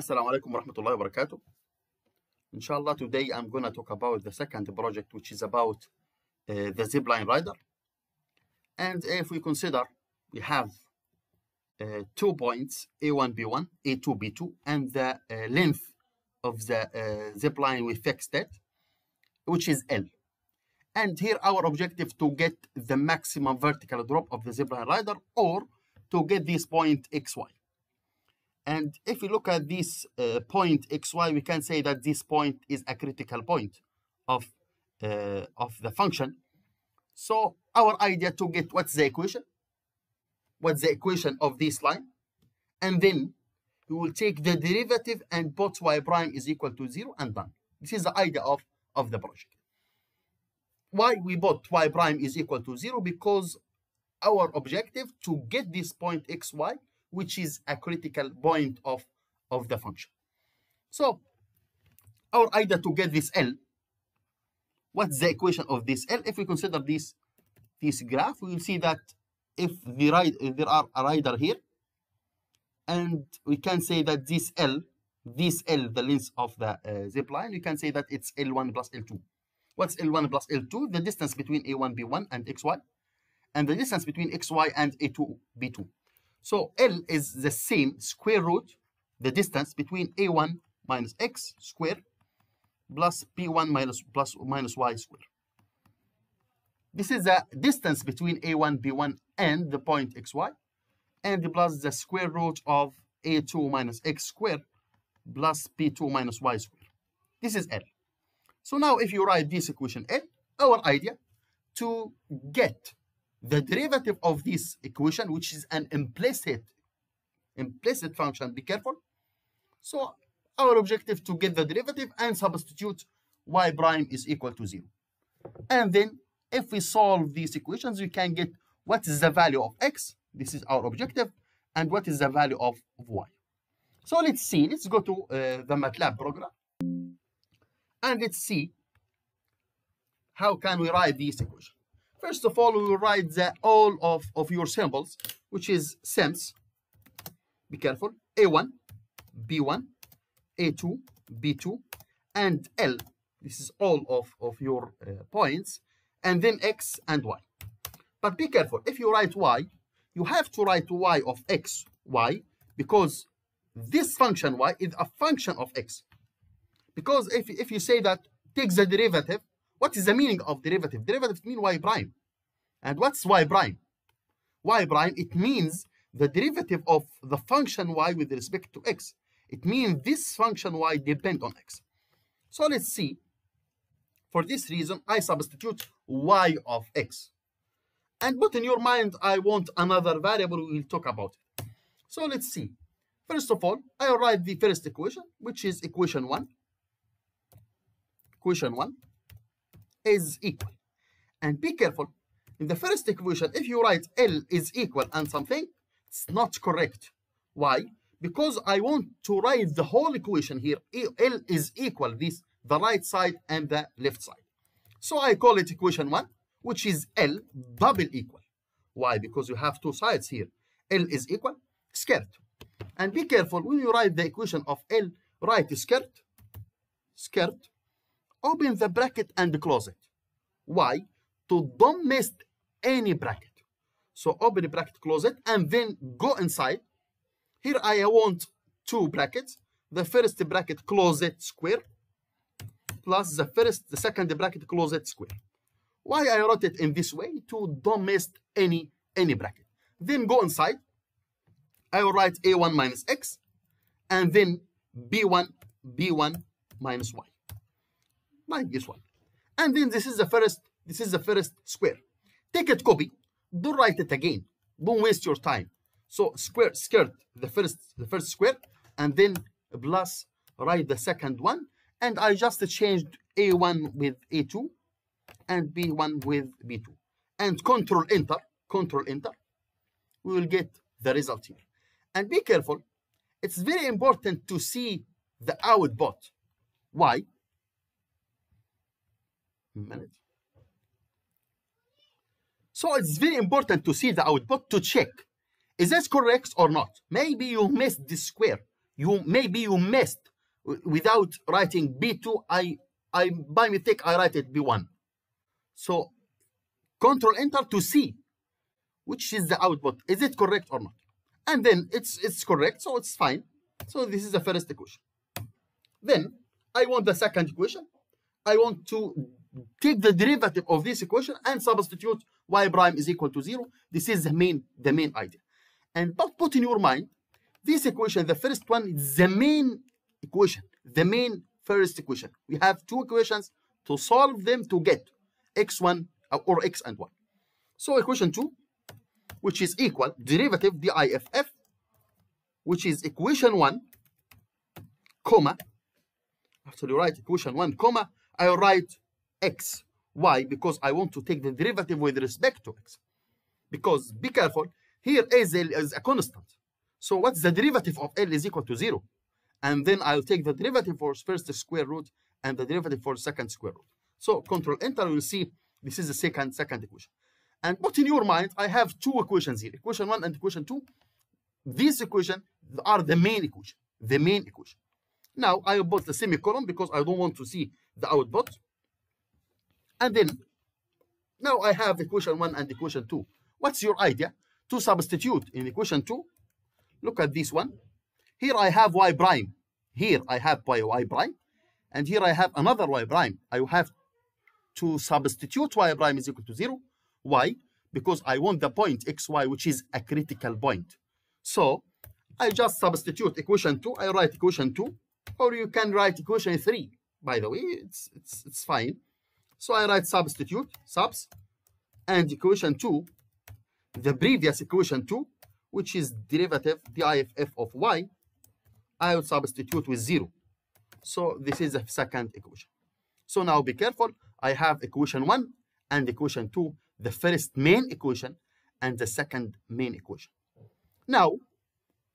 Assalamu alaikum wa rahmatullahi wa barakatuh. Inshallah, today I'm going to talk about the second project, which is about uh, the zipline rider. And if we consider, we have uh, two points, A1B1, A2B2, and the uh, length of the uh, zipline, we fixed it, which is L. And here our objective to get the maximum vertical drop of the zipline rider or to get this point XY. And if we look at this uh, point xy, we can say that this point is a critical point of, uh, of the function. So our idea to get what's the equation? What's the equation of this line? And then we will take the derivative and put y prime is equal to 0 and done. This is the idea of, of the project. Why we put y prime is equal to 0? Because our objective to get this point xy which is a critical point of, of the function. So our idea to get this L, what's the equation of this L? If we consider this, this graph, we will see that if the ride, there are a rider here, and we can say that this L, this L, the length of the uh, zip line, we can say that it's L1 plus L2. What's L1 plus L2? The distance between A1, B1 and XY, and the distance between XY and A2, B2. So L is the same square root, the distance between A1 minus X square plus P1 minus plus minus Y square. This is the distance between A1, B1 and the point XY and plus the square root of A2 minus X square plus P2 minus Y square. This is L. So now if you write this equation L, our idea to get the derivative of this equation, which is an implicit, implicit function, be careful. So our objective to get the derivative and substitute y prime is equal to zero. And then if we solve these equations, we can get what is the value of x, this is our objective, and what is the value of y. So let's see, let's go to uh, the MATLAB program, and let's see how can we write these equations. First of all, we will write the all of, of your samples, which is SAMs. Be careful. A1, B1, A2, B2, and L. This is all of, of your uh, points. And then X and Y. But be careful. If you write Y, you have to write Y of X, Y, because this function Y is a function of X. Because if, if you say that, take the derivative, what is the meaning of derivative? Derivative mean y prime. And what's y prime? y prime, it means the derivative of the function y with respect to x. It means this function y depend on x. So let's see. For this reason, I substitute y of x. And put in your mind, I want another variable. We'll talk about it. So let's see. First of all, I write the first equation, which is equation 1. Equation 1 is equal. And be careful. In the first equation, if you write L is equal and something, it's not correct. Why? Because I want to write the whole equation here. L is equal this, the right side and the left side. So I call it equation 1, which is L double equal. Why? Because you have two sides here. L is equal skirt. And be careful when you write the equation of L, write skirt, skirt, open the bracket and close it. Why? To don't miss any bracket. So open a bracket, close it, and then go inside. Here I want two brackets. The first bracket, close it square, plus the first, the second bracket, close it square. Why I wrote it in this way? To don't miss any, any bracket. Then go inside. I will write a1 minus x, and then b1, b1 minus y like this one. And then this is the first, this is the first square. Take it, copy, don't write it again. Don't waste your time. So square, skirt the first, the first square, and then plus write the second one. And I just changed A1 with A2 and B1 with B2. And control enter, control enter. We will get the result here. And be careful. It's very important to see the output. Why? Mm-hmm. So it's very important to see the output to check. Is this correct or not? Maybe you missed this square. You Maybe you missed without writing B2. I, I By mistake, I write it B1. So control enter to see which is the output. Is it correct or not? And then it's, it's correct, so it's fine. So this is the first equation. Then I want the second equation. I want to take the derivative of this equation and substitute y prime is equal to zero. This is the main, the main idea. And but put in your mind, this equation, the first one, is the main equation, the main first equation. We have two equations to solve them to get x1 uh, or x and y. So equation 2, which is equal derivative diff, which is equation 1, comma. After you write equation 1, comma, I write x. Why? Because I want to take the derivative with respect to x. Because be careful, here is a, is a constant. So what's the derivative of L is equal to 0? And then I'll take the derivative for first square root and the derivative for second square root. So control enter, you'll see this is the second, second equation. And put in your mind, I have two equations here, equation 1 and equation 2. These equations are the main equation, the main equation. Now, I will put the semicolon because I don't want to see the output and then now I have equation 1 and equation 2. What's your idea? To substitute in equation 2, look at this one. Here I have y prime. Here I have y y prime. And here I have another y prime. I have to substitute y prime is equal to 0. Why? Because I want the point xy, which is a critical point. So I just substitute equation 2. I write equation 2. Or you can write equation 3. By the way, it's, it's, it's fine. So I write substitute, subs, and equation 2, the previous equation 2, which is derivative diff of y, I will substitute with 0. So this is the second equation. So now be careful. I have equation 1 and equation 2, the first main equation and the second main equation. Now,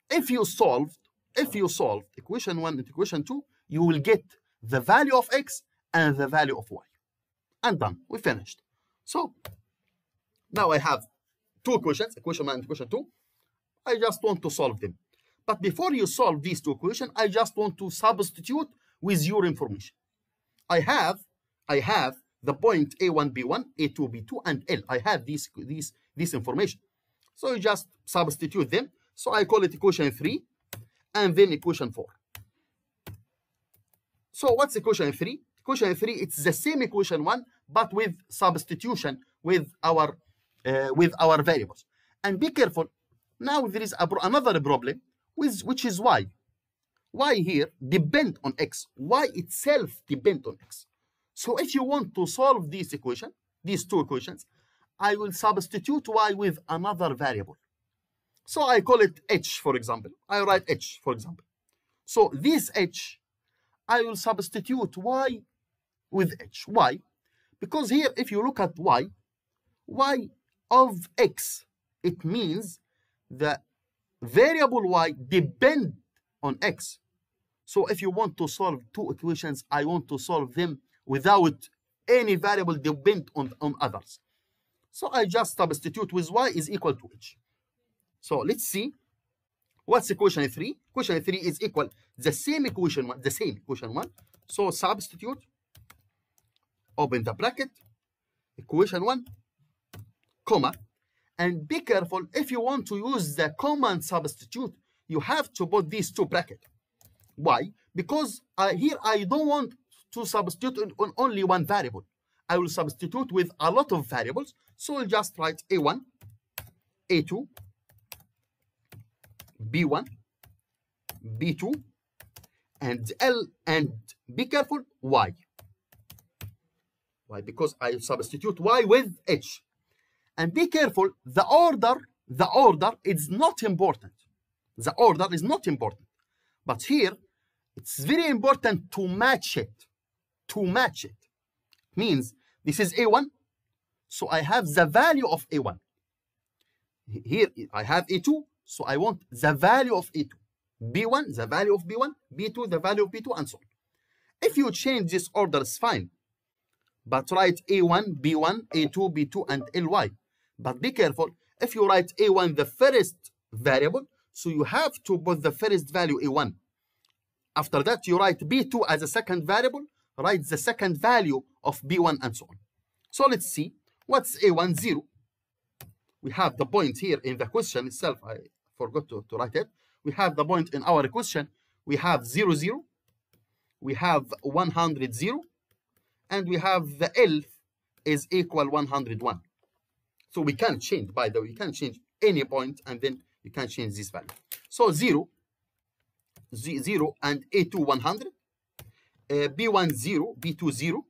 if you solved if you solved equation 1 and equation 2, you will get the value of x and the value of y. And done. We finished. So now I have two equations, equation 1 and equation 2. I just want to solve them. But before you solve these two equations, I just want to substitute with your information. I have, I have the point A1, B1, A2, B2, and L. I have this, this, this information. So you just substitute them. So I call it equation 3 and then equation 4. So what's equation 3? Equation 3, it's the same equation 1, but with substitution with our, uh, with our variables. And be careful, now there is pro another problem, with, which is y. y here depend on x. y itself depend on x. So if you want to solve this equation, these two equations, I will substitute y with another variable. So I call it h, for example. I write h, for example. So this h, I will substitute y with h. Why? Because here, if you look at y, y of x, it means the variable y depend on x. So if you want to solve two equations, I want to solve them without any variable depend on, on others. So I just substitute with y is equal to h. So let's see what's equation 3. Equation 3 is equal the same equation 1, the same equation 1. So substitute open the bracket, equation 1, comma, and be careful if you want to use the common substitute, you have to put these two bracket. Why? Because uh, here I don't want to substitute on, on only one variable. I will substitute with a lot of variables. So I'll just write A1, A2, B1, B2, and L, and be careful, Y. Because I substitute Y with H. And be careful, the order, the order is not important. The order is not important. But here, it's very important to match it. To match it. Means this is A1, so I have the value of A1. Here I have A2, so I want the value of A2. B1, the value of B1, B2, the value of B2, and so on. If you change this order, it's fine. But write A1, B1, A2, B2, and LY. But be careful. If you write A1, the first variable, so you have to put the first value A1. After that, you write B2 as a second variable, write the second value of B1 and so on. So let's see. What's A1, 0? We have the point here in the question itself. I forgot to, to write it. We have the point in our question. We have 0, 0. We have 100, 0 and we have the elf is equal 101. So we can change, by the way, you can change any point and then you can change this value. So 0, z 0 and A2 100, uh, B1 0, B2 0,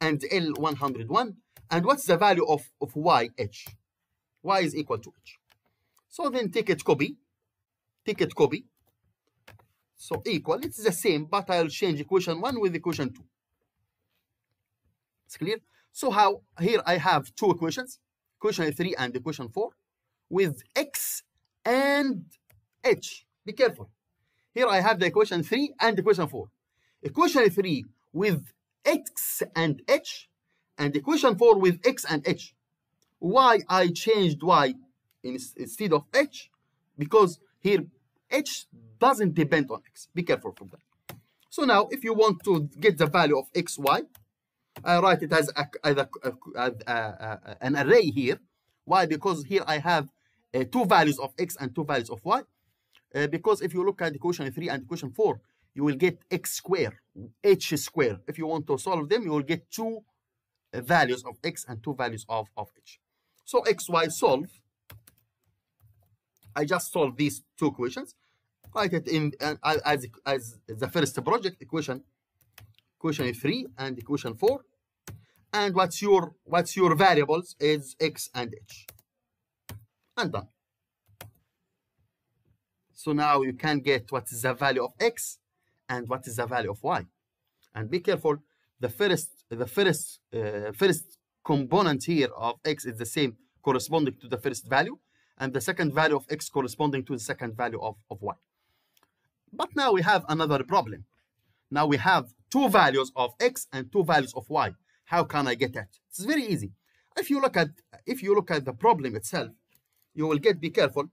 and L 101. And what's the value of, of YH? Y is equal to H. So then take it copy, take it copy. So equal, it's the same, but I'll change equation 1 with equation 2. It's clear? So how here I have two equations, equation 3 and equation 4, with x and h. Be careful. Here I have the equation 3 and equation 4. Equation 3 with x and h, and equation 4 with x and h. Why I changed y instead of h? Because here h doesn't depend on x. Be careful from that. So now, if you want to get the value of x, y, I uh, write it as, a, a, a, an array here. Why? Because here I have uh, two values of x and two values of y. Uh, because if you look at equation 3 and equation 4, you will get x square, h square. If you want to solve them, you will get two values of x and two values of, of h. So x, y solve. I just solve these two equations. Write it in uh, as, as the first project, equation, equation 3 and equation 4 and what's your what's your variables is x and h and done so now you can get what is the value of x and what is the value of y and be careful the first the first uh, first component here of x is the same corresponding to the first value and the second value of x corresponding to the second value of, of y but now we have another problem now we have two values of x and two values of y how can I get that? It's very easy. If you look at if you look at the problem itself, you will get be careful.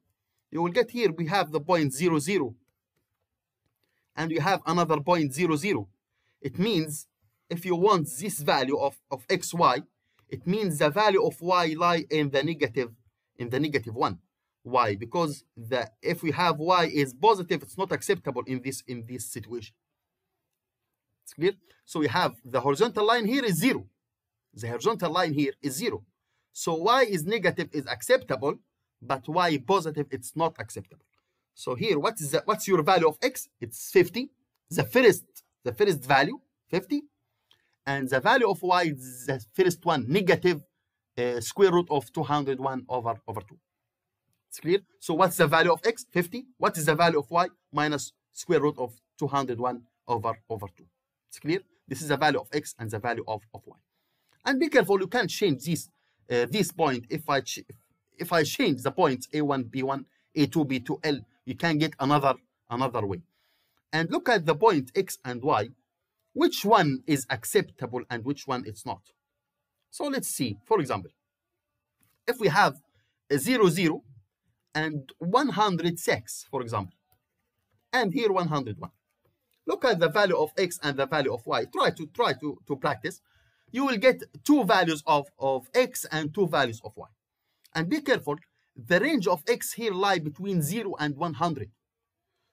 You will get here we have the point zero zero, and you have another point zero zero. It means if you want this value of of x y, it means the value of y lie in the negative in the negative one. Why? Because the if we have y is positive, it's not acceptable in this in this situation. It's clear? So we have the horizontal line here is zero. The horizontal line here is zero. So y is negative is acceptable, but y positive it's not acceptable. So here, what is the, what's your value of x? It's 50. The first, the first value, 50. And the value of y is the first one, negative uh, square root of 201 over, over 2. It's clear? So what's the value of x? 50. What is the value of y? Minus square root of 201 over, over 2. It's clear? This is the value of x and the value of, of y. And be careful, you can not change this, uh, this point. If I, if I change the points a1, b1, a2, b2, l, you can get another, another way. And look at the point x and y. Which one is acceptable and which one it's not? So let's see. For example, if we have a 0, 0 and 106, for example, and here 101. Look at the value of x and the value of y. Try to try to, to practice. You will get two values of, of x and two values of y. And be careful, the range of x here lie between 0 and 100.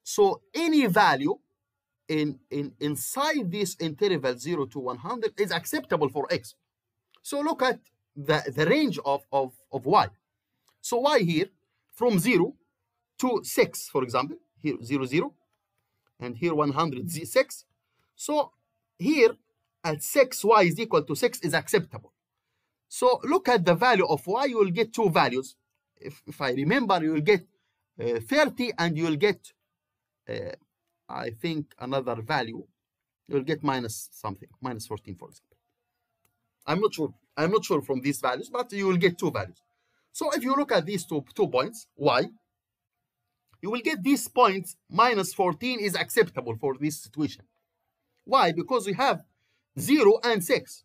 So any value in, in inside this interval 0 to 100 is acceptable for x. So look at the, the range of, of, of y. So y here from 0 to 6, for example, here 0, 0, and here 100 six, So here at 6, y is equal to 6 is acceptable. So look at the value of y, you will get two values. If, if I remember, you will get uh, 30 and you will get, uh, I think, another value. You will get minus something, minus 14, for example. I'm not sure. I'm not sure from these values, but you will get two values. So if you look at these two, two points, y you will get these points. Minus 14 is acceptable for this situation. Why? Because we have 0 and 6.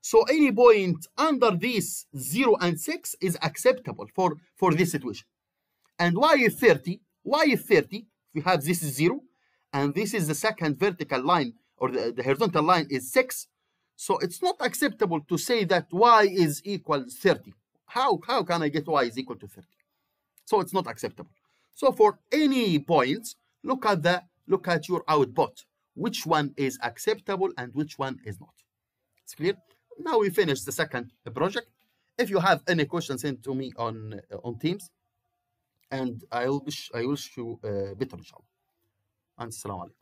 So any point under this 0 and 6 is acceptable for, for this situation. And y is 30. y is 30. We have this is 0. And this is the second vertical line or the, the horizontal line is 6. So it's not acceptable to say that y is equal 30. How, how can I get y is equal to 30? So it's not acceptable. So for any points, look at the look at your output. Which one is acceptable and which one is not. It's clear? Now we finish the second project. If you have any questions, send to me on uh, on Teams, and I will I will show uh, better inshallah. And salam alaikum.